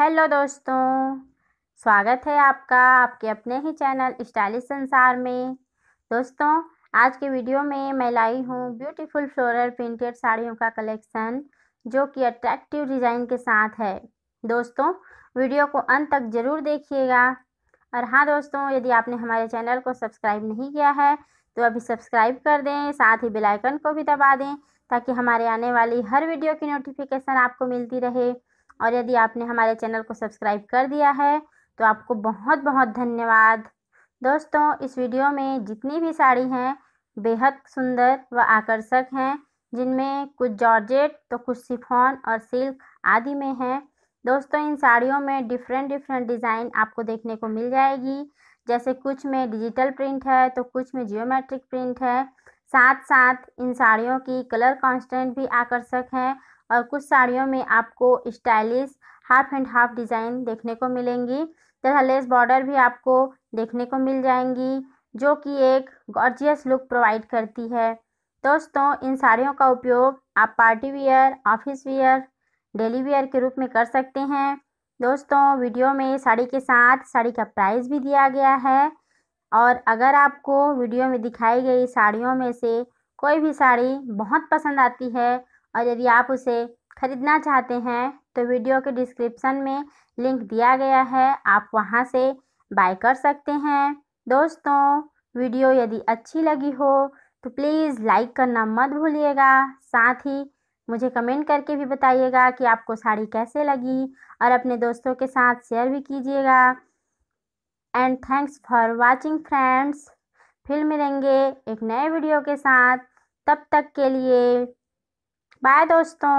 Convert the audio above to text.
hello दोस्तों स्वागत है आपका आपके अपने ही चैनल स्टाइलिश संसार में दोस्तों आज के वीडियो में मैं लाई हूँ ब्यूटीफुल फ्लोरल प्रिंटेड साड़ियों का कलेक्शन जो कि अट्रैक्टिव डिज़ाइन के साथ है दोस्तों वीडियो को अंत तक ज़रूर देखिएगा और हाँ दोस्तों यदि आपने हमारे चैनल को सब्सक्राइब नहीं किया है तो अभी सब्सक्राइब कर दें साथ ही बेलाइकन को भी दबा दें ताकि हमारे आने वाली हर वीडियो की नोटिफिकेशन आपको मिलती रहे और यदि आपने हमारे चैनल को सब्सक्राइब कर दिया है तो आपको बहुत बहुत धन्यवाद दोस्तों इस वीडियो में जितनी भी साड़ी हैं बेहद सुंदर व आकर्षक हैं जिनमें कुछ जॉर्जेट तो कुछ सिफॉन और सिल्क आदि में हैं दोस्तों इन साड़ियों में डिफरेंट डिफरेंट डिज़ाइन आपको देखने को मिल जाएगी जैसे कुछ में डिजिटल प्रिंट है तो कुछ में जियोमेट्रिक प्रिंट है साथ साथ इन साड़ियों की कलर कांस्टेंट भी आकर्षक है और कुछ साड़ियों में आपको stylish half and half design देखने को मिलेंगी तथा लेस बॉर्डर भी आपको देखने को मिल जाएंगी जो कि एक गॉर्जियस लुक प्रोवाइड करती है दोस्तों इन साड़ियों का उपयोग आप party wear office wear daily wear के रूप में कर सकते हैं दोस्तों वीडियो में साड़ी के साथ साड़ी का प्राइस भी दिया गया है और अगर आपको वीडियो में दिखाई गई साड़ियों में से कोई भी साड़ी बहुत पसंद आती है और यदि आप उसे ख़रीदना चाहते हैं तो वीडियो के डिस्क्रिप्शन में लिंक दिया गया है आप वहां से बाय कर सकते हैं दोस्तों वीडियो यदि अच्छी लगी हो तो प्लीज़ लाइक करना मत भूलिएगा साथ ही मुझे कमेंट करके भी बताइएगा कि आपको साड़ी कैसे लगी और अपने दोस्तों के साथ शेयर भी कीजिएगा and thanks for watching friends फिर मिलेंगे एक नए वीडियो के साथ तब तक के लिए बाय दोस्तों